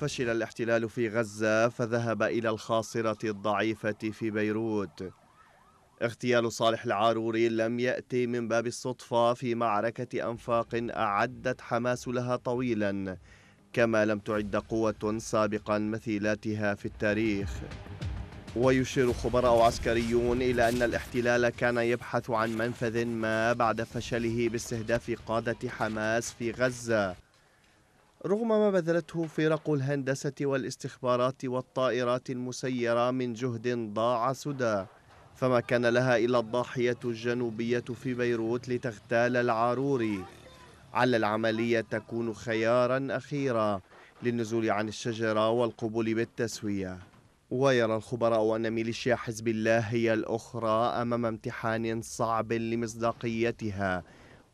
فشل الاحتلال في غزة فذهب إلى الخاصرة الضعيفة في بيروت اغتيال صالح العاروري لم يأتي من باب الصدفة في معركة أنفاق أعدت حماس لها طويلا كما لم تعد قوة سابقا مثيلاتها في التاريخ ويشير خبراء عسكريون إلى أن الاحتلال كان يبحث عن منفذ ما بعد فشله باستهداف قادة حماس في غزة رغم ما بذلته فرق الهندسة والاستخبارات والطائرات المسيرة من جهد ضاع سدى فما كان لها إلا الضاحية الجنوبية في بيروت لتغتال العاروري على العملية تكون خيارا أخيرا للنزول عن الشجرة والقبول بالتسوية ويرى الخبراء أن ميليشيا حزب الله هي الأخرى أمام امتحان صعب لمصداقيتها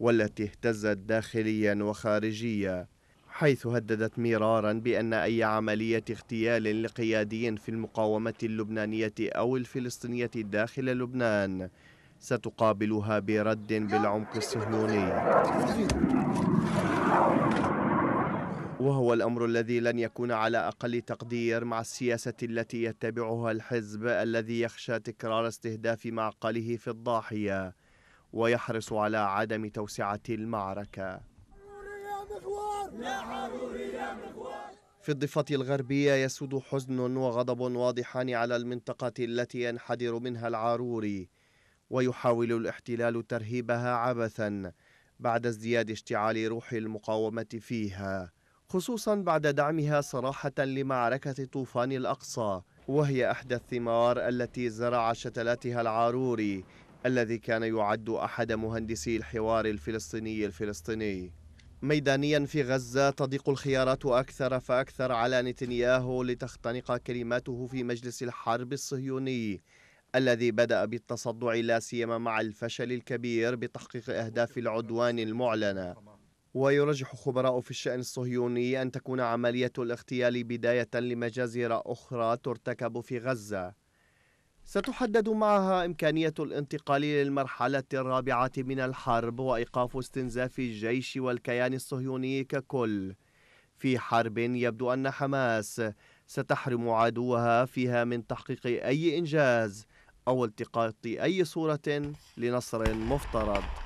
والتي اهتزت داخليا وخارجيا حيث هددت مرارا بأن أي عملية اغتيال لقيادي في المقاومة اللبنانية أو الفلسطينية داخل لبنان ستقابلها برد بالعمق الصهيوني وهو الأمر الذي لن يكون على أقل تقدير مع السياسة التي يتبعها الحزب الذي يخشى تكرار استهداف معقله في الضاحية ويحرص على عدم توسعة المعركة في الضفة الغربية يسود حزن وغضب واضحان على المنطقة التي ينحدر منها العاروري ويحاول الاحتلال ترهيبها عبثا بعد ازدياد اشتعال روح المقاومة فيها خصوصا بعد دعمها صراحة لمعركة طوفان الأقصى وهي إحدى الثمار التي زرع شتلاتها العاروري الذي كان يعد أحد مهندسي الحوار الفلسطيني الفلسطيني ميدانيا في غزة تضيق الخيارات أكثر فأكثر على نتنياهو لتختنق كلماته في مجلس الحرب الصهيوني الذي بدأ بالتصدع لا سيما مع الفشل الكبير بتحقيق أهداف العدوان المعلنة ويرجح خبراء في الشأن الصهيوني أن تكون عملية الاغتيال بداية لمجازر أخرى ترتكب في غزة ستحدد معها إمكانية الانتقال للمرحلة الرابعة من الحرب وإيقاف استنزاف الجيش والكيان الصهيوني ككل في حرب يبدو أن حماس ستحرم عدوها فيها من تحقيق أي إنجاز أو التقاط أي صورة لنصر مفترض